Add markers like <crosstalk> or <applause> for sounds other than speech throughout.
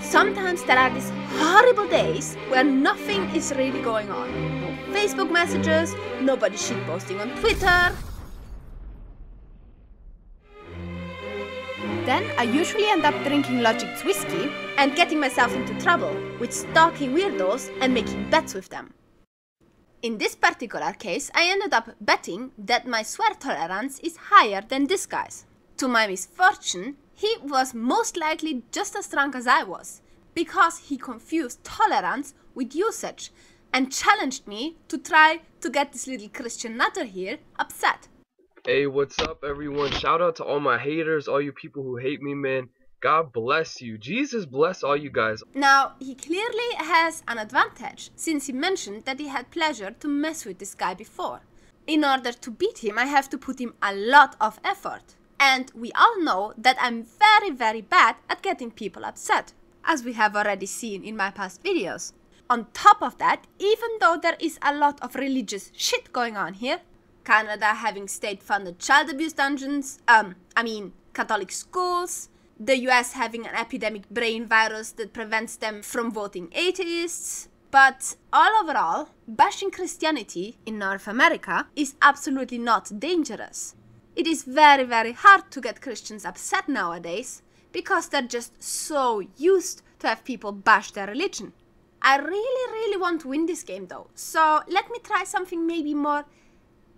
Sometimes there are these horrible days where nothing is really going on. No Facebook messages, nobody shitposting on Twitter. Then I usually end up drinking Logic's whiskey and getting myself into trouble with stalking weirdos and making bets with them. In this particular case, I ended up betting that my swear tolerance is higher than this guy's. To my misfortune, he was most likely just as drunk as I was, because he confused tolerance with usage and challenged me to try to get this little Christian nutter here upset. Hey, what's up, everyone? Shout out to all my haters, all you people who hate me, man. God bless you. Jesus bless all you guys. Now, he clearly has an advantage since he mentioned that he had pleasure to mess with this guy before. In order to beat him, I have to put him a lot of effort. And we all know that I'm very very bad at getting people upset, as we have already seen in my past videos. On top of that, even though there is a lot of religious shit going on here, Canada having state-funded child abuse dungeons, um, I mean, Catholic schools, the US having an epidemic brain virus that prevents them from voting atheists. But all overall, bashing Christianity in North America is absolutely not dangerous. It is very, very hard to get Christians upset nowadays because they're just so used to have people bash their religion. I really, really want to win this game though, so let me try something maybe more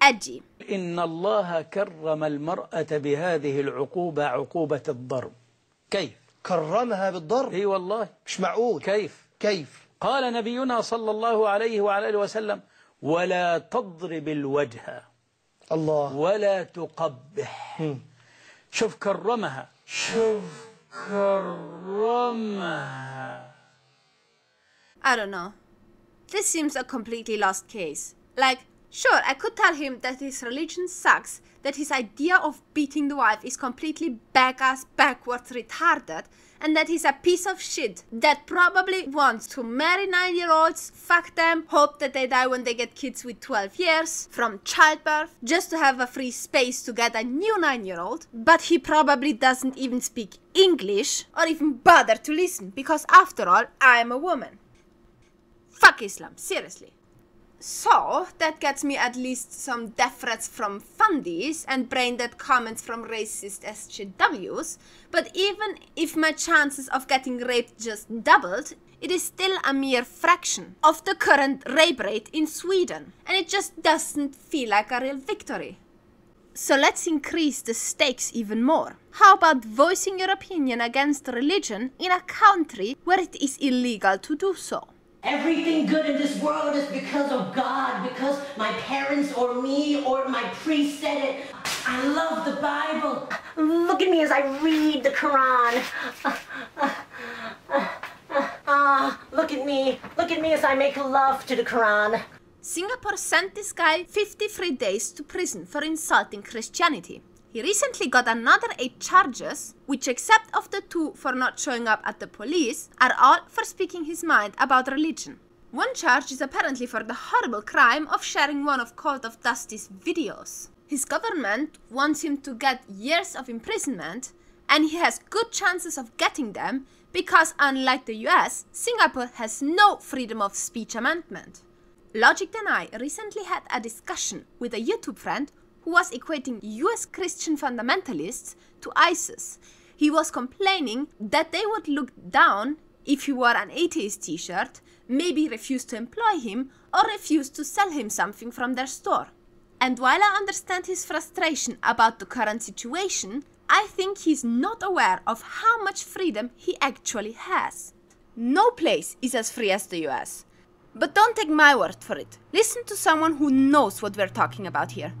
edgy. إن الله كرم المرأة بهذه العقوبة عقوبة الضرب. كيف؟ كرمها بالضرب؟ إي والله. مش معقول. كيف؟ كيف؟ قال نبينا صلى الله عليه وعلى وسلم: ولا تضرب الوجه الله ولا تقبح شوف كرمها شوف كرمها I don't know. This seems a completely lost case. Like, Sure, I could tell him that his religion sucks, that his idea of beating the wife is completely back-ass, backwards retarded, and that he's a piece of shit that probably wants to marry nine-year-olds, fuck them, hope that they die when they get kids with 12 years from childbirth, just to have a free space to get a new nine-year-old, but he probably doesn't even speak English or even bother to listen because after all, I'm a woman. Fuck Islam, seriously. So, that gets me at least some death threats from fundies and brain dead comments from racist SJWs, but even if my chances of getting raped just doubled, it is still a mere fraction of the current rape rate in Sweden, and it just doesn't feel like a real victory. So let's increase the stakes even more. How about voicing your opinion against religion in a country where it is illegal to do so? Everything good in this world is because of God, because my parents or me or my priest said it. I love the Bible. Look at me as I read the Quran. Uh, uh, uh, look at me. Look at me as I make love to the Quran. Singapore sent this guy 53 days to prison for insulting Christianity. He recently got another 8 charges, which except of the two for not showing up at the police, are all for speaking his mind about religion. One charge is apparently for the horrible crime of sharing one of Cold of Dusty's videos. His government wants him to get years of imprisonment, and he has good chances of getting them because unlike the US, Singapore has no freedom of speech amendment. Logic and I recently had a discussion with a YouTube friend who was equating US Christian fundamentalists to ISIS. He was complaining that they would look down if he wore an atheist t-shirt maybe refuse to employ him or refuse to sell him something from their store. And while I understand his frustration about the current situation, I think he's not aware of how much freedom he actually has. No place is as free as the US. But don't take my word for it. Listen to someone who knows what we're talking about here.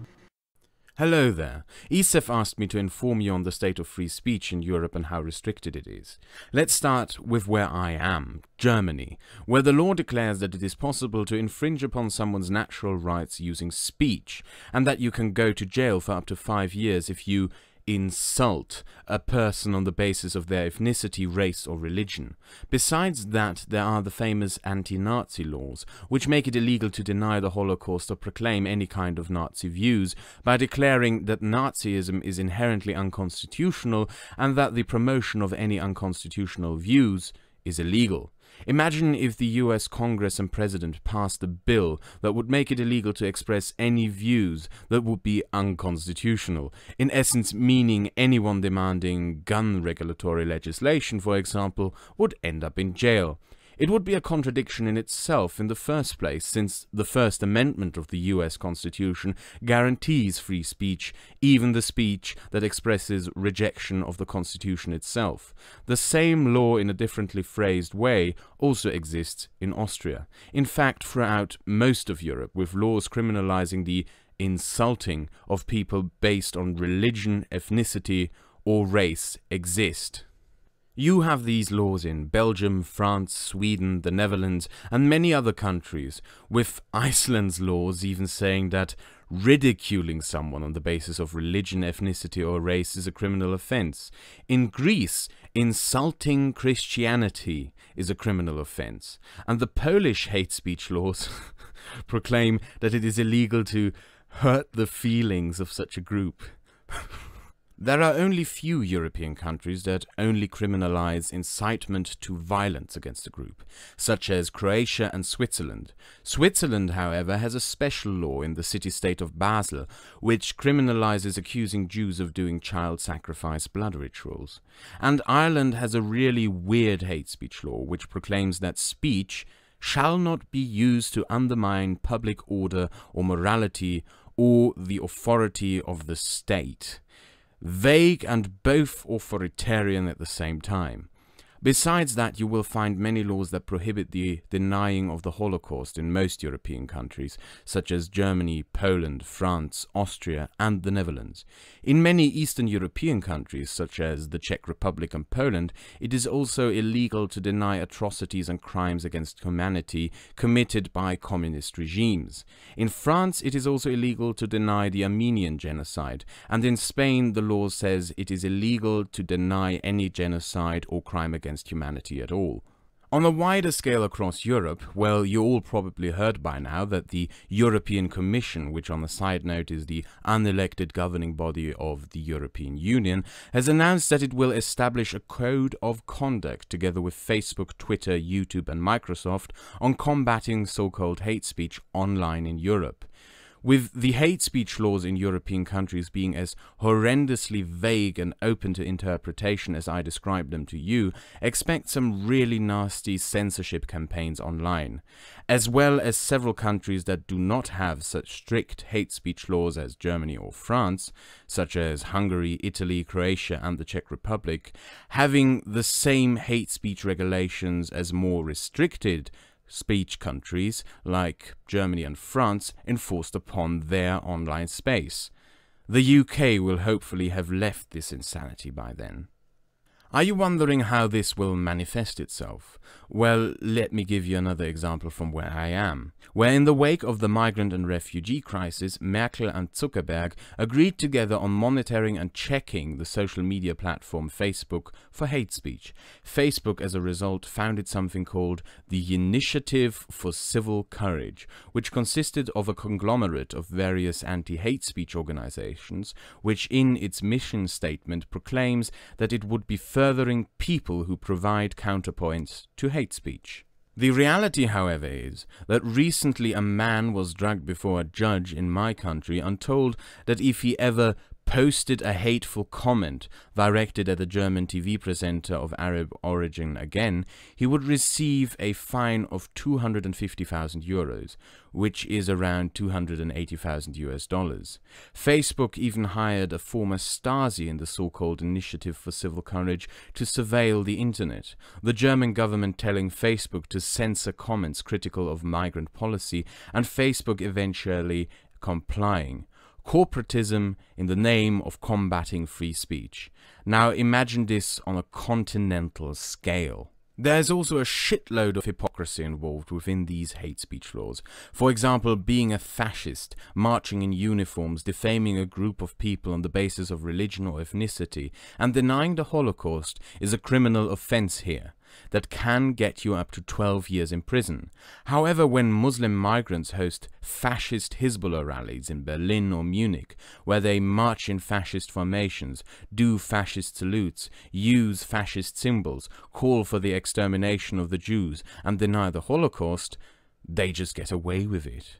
Hello there. Isef asked me to inform you on the state of free speech in Europe and how restricted it is. Let's start with where I am, Germany, where the law declares that it is possible to infringe upon someone's natural rights using speech, and that you can go to jail for up to five years if you insult a person on the basis of their ethnicity, race or religion. Besides that, there are the famous anti-Nazi laws, which make it illegal to deny the Holocaust or proclaim any kind of Nazi views by declaring that Nazism is inherently unconstitutional and that the promotion of any unconstitutional views is illegal. Imagine if the US Congress and President passed a bill that would make it illegal to express any views that would be unconstitutional, in essence, meaning anyone demanding gun regulatory legislation, for example, would end up in jail. It would be a contradiction in itself in the first place, since the First Amendment of the US Constitution guarantees free speech, even the speech that expresses rejection of the Constitution itself. The same law in a differently phrased way also exists in Austria. In fact, throughout most of Europe, with laws criminalizing the insulting of people based on religion, ethnicity, or race exist. You have these laws in Belgium, France, Sweden, the Netherlands, and many other countries, with Iceland's laws even saying that ridiculing someone on the basis of religion, ethnicity, or race is a criminal offense. In Greece, insulting Christianity is a criminal offense. And the Polish hate speech laws <laughs> proclaim that it is illegal to hurt the feelings of such a group. <laughs> There are only few European countries that only criminalize incitement to violence against a group, such as Croatia and Switzerland. Switzerland, however, has a special law in the city-state of Basel, which criminalizes accusing Jews of doing child sacrifice blood rituals. And Ireland has a really weird hate speech law, which proclaims that speech shall not be used to undermine public order or morality or the authority of the state vague and both authoritarian at the same time. Besides that, you will find many laws that prohibit the denying of the Holocaust in most European countries, such as Germany, Poland, France, Austria, and the Netherlands. In many Eastern European countries, such as the Czech Republic and Poland, it is also illegal to deny atrocities and crimes against humanity committed by communist regimes. In France, it is also illegal to deny the Armenian genocide, and in Spain, the law says it is illegal to deny any genocide or crime against against humanity at all. On a wider scale across Europe, well, you all probably heard by now that the European Commission, which on the side note is the unelected governing body of the European Union, has announced that it will establish a code of conduct together with Facebook, Twitter, YouTube and Microsoft on combating so-called hate speech online in Europe. With the hate speech laws in European countries being as horrendously vague and open to interpretation as I described them to you, expect some really nasty censorship campaigns online, as well as several countries that do not have such strict hate speech laws as Germany or France, such as Hungary, Italy, Croatia and the Czech Republic, having the same hate speech regulations as more restricted speech countries like Germany and France enforced upon their online space. The UK will hopefully have left this insanity by then. Are you wondering how this will manifest itself? Well, let me give you another example from where I am, where in the wake of the migrant and refugee crisis, Merkel and Zuckerberg agreed together on monitoring and checking the social media platform Facebook for hate speech. Facebook, as a result, founded something called the Initiative for Civil Courage, which consisted of a conglomerate of various anti-hate speech organizations, which in its mission statement proclaims that it would be furthering people who provide counterpoints to hate speech. The reality, however, is that recently a man was dragged before a judge in my country and told that if he ever posted a hateful comment directed at the German TV presenter of Arab origin again, he would receive a fine of 250,000 euros, which is around 280,000 US dollars. Facebook even hired a former Stasi in the so-called Initiative for Civil Courage to surveil the internet, the German government telling Facebook to censor comments critical of migrant policy, and Facebook eventually complying corporatism in the name of combating free speech. Now imagine this on a continental scale. There's also a shitload of hypocrisy involved within these hate speech laws. For example, being a fascist, marching in uniforms, defaming a group of people on the basis of religion or ethnicity, and denying the Holocaust is a criminal offence here that can get you up to 12 years in prison. However, when Muslim migrants host fascist Hezbollah rallies in Berlin or Munich, where they march in fascist formations, do fascist salutes, use fascist symbols, call for the extermination of the Jews, and deny the Holocaust, they just get away with it.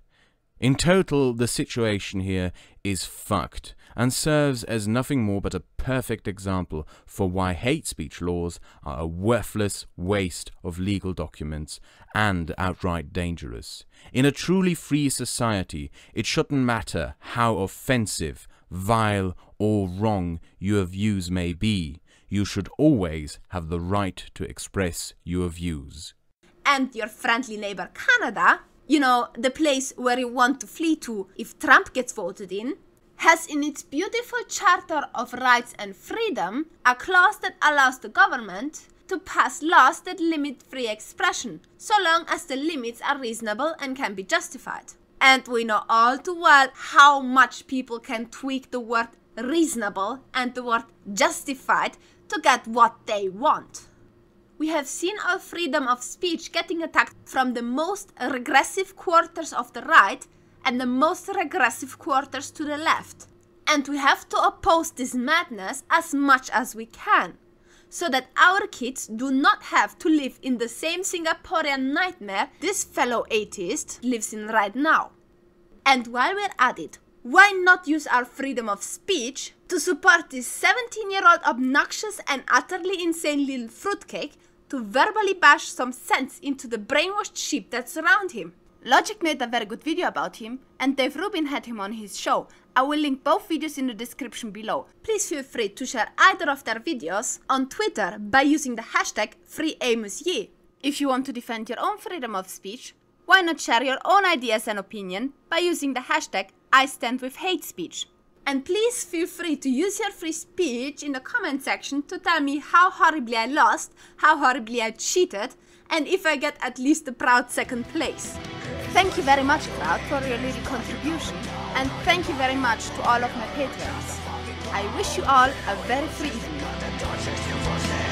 In total, the situation here is fucked and serves as nothing more but a perfect example for why hate speech laws are a worthless waste of legal documents and outright dangerous. In a truly free society, it shouldn't matter how offensive, vile or wrong your views may be, you should always have the right to express your views. And your friendly neighbor Canada you know, the place where you want to flee to if Trump gets voted in, has in its beautiful Charter of Rights and Freedom a clause that allows the government to pass laws that limit free expression, so long as the limits are reasonable and can be justified. And we know all too well how much people can tweak the word reasonable and the word justified to get what they want we have seen our freedom of speech getting attacked from the most regressive quarters of the right and the most regressive quarters to the left. And we have to oppose this madness as much as we can, so that our kids do not have to live in the same Singaporean nightmare this fellow atheist lives in right now. And while we're at it, why not use our freedom of speech to support this 17 year old obnoxious and utterly insane little fruitcake to verbally bash some sense into the brainwashed sheep that surround him. Logic made a very good video about him, and Dave Rubin had him on his show. I will link both videos in the description below. Please feel free to share either of their videos on Twitter by using the hashtag FreeAmosYee. If you want to defend your own freedom of speech, why not share your own ideas and opinion by using the hashtag IStandWithHateSpeech? And please feel free to use your free speech in the comment section to tell me how horribly I lost, how horribly I cheated, and if I get at least a proud second place. Thank you very much, crowd, for your little contribution, and thank you very much to all of my patrons. I wish you all a very free evening.